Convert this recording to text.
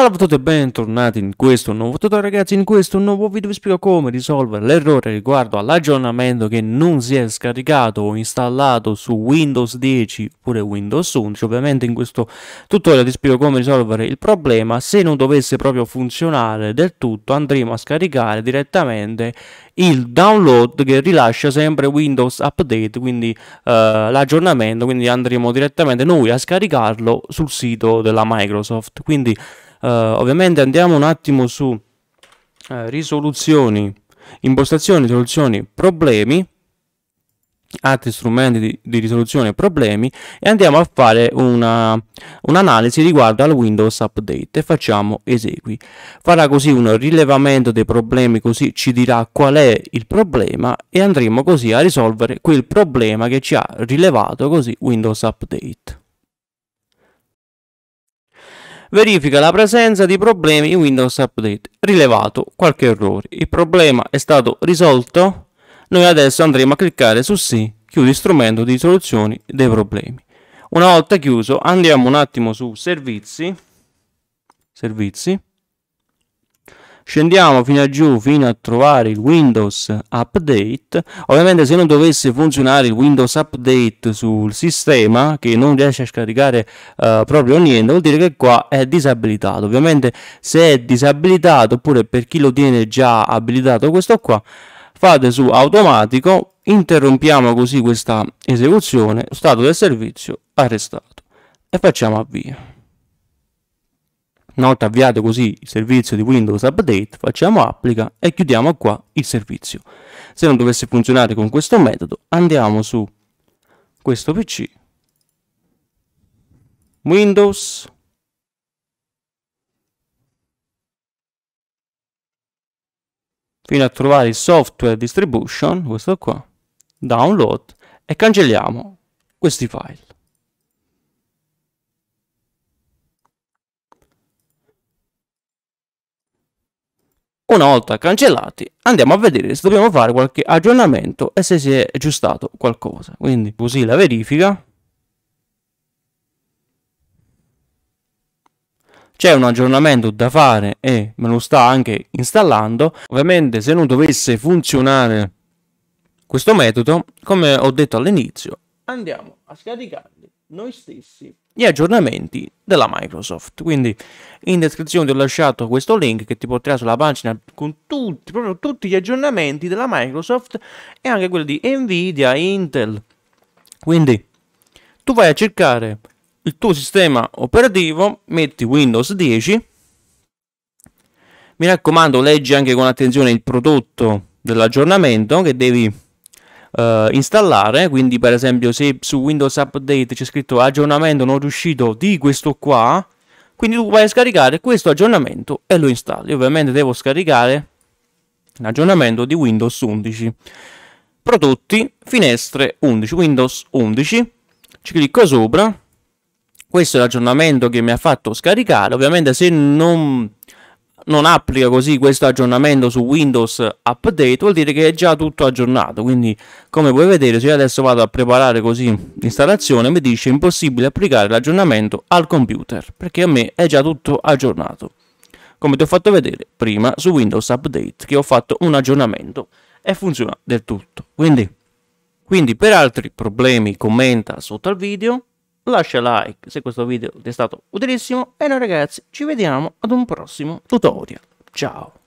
Salve a tutti e bentornati in questo nuovo tutorial ragazzi, in questo nuovo video vi spiego come risolvere l'errore riguardo all'aggiornamento che non si è scaricato o installato su Windows 10 oppure Windows 11, ovviamente in questo tutorial vi spiego come risolvere il problema, se non dovesse proprio funzionare del tutto andremo a scaricare direttamente il download che rilascia sempre Windows Update, quindi uh, l'aggiornamento, quindi andremo direttamente noi a scaricarlo sul sito della Microsoft, quindi Uh, ovviamente andiamo un attimo su uh, risoluzioni, impostazioni, risoluzioni, problemi, altri strumenti di, di risoluzione problemi e andiamo a fare un'analisi un riguardo al Windows Update e facciamo esegui. Farà così un rilevamento dei problemi così ci dirà qual è il problema e andremo così a risolvere quel problema che ci ha rilevato così Windows Update verifica la presenza di problemi in Windows Update. Rilevato qualche errore. Il problema è stato risolto. Noi adesso andremo a cliccare su sì, chiudi strumento di soluzioni dei problemi. Una volta chiuso andiamo un attimo su servizi, servizi scendiamo fino a giù fino a trovare il Windows Update ovviamente se non dovesse funzionare il Windows Update sul sistema che non riesce a scaricare eh, proprio niente vuol dire che qua è disabilitato ovviamente se è disabilitato oppure per chi lo tiene già abilitato questo qua fate su automatico interrompiamo così questa esecuzione stato del servizio arrestato e facciamo avvio una volta avviato così il servizio di Windows Update, facciamo applica e chiudiamo qua il servizio. Se non dovesse funzionare con questo metodo, andiamo su questo PC, Windows, fino a trovare il software distribution, questo qua, download, e cancelliamo questi file. Una volta cancellati andiamo a vedere se dobbiamo fare qualche aggiornamento e se si è aggiustato qualcosa. Quindi così la verifica. c'è un aggiornamento da fare e me lo sta anche installando ovviamente se non dovesse funzionare questo metodo come ho detto all'inizio andiamo a scaricarli noi stessi gli aggiornamenti della Microsoft. Quindi in descrizione ti ho lasciato questo link che ti porterà sulla pagina con tutti, proprio tutti gli aggiornamenti della Microsoft e anche quelli di Nvidia, Intel. Quindi tu vai a cercare il tuo sistema operativo, metti Windows 10. Mi raccomando, leggi anche con attenzione il prodotto dell'aggiornamento che devi eh, installare. Quindi, per esempio, se su Windows Update c'è scritto aggiornamento non riuscito di questo qua, quindi tu vai a scaricare questo aggiornamento e lo installi. Ovviamente devo scaricare l'aggiornamento di Windows 11. Prodotti, finestre 11, Windows 11. Ci clicco sopra. Questo è l'aggiornamento che mi ha fatto scaricare. Ovviamente se non non applica così questo aggiornamento su Windows Update, vuol dire che è già tutto aggiornato. Quindi, come puoi vedere, se io adesso vado a preparare così l'installazione, mi dice impossibile applicare l'aggiornamento al computer, perché a me è già tutto aggiornato. Come ti ho fatto vedere prima su Windows Update, che ho fatto un aggiornamento e funziona del tutto. Quindi, quindi per altri problemi commenta sotto al video lascia like se questo video ti è stato utilissimo e noi ragazzi ci vediamo ad un prossimo tutorial. Ciao!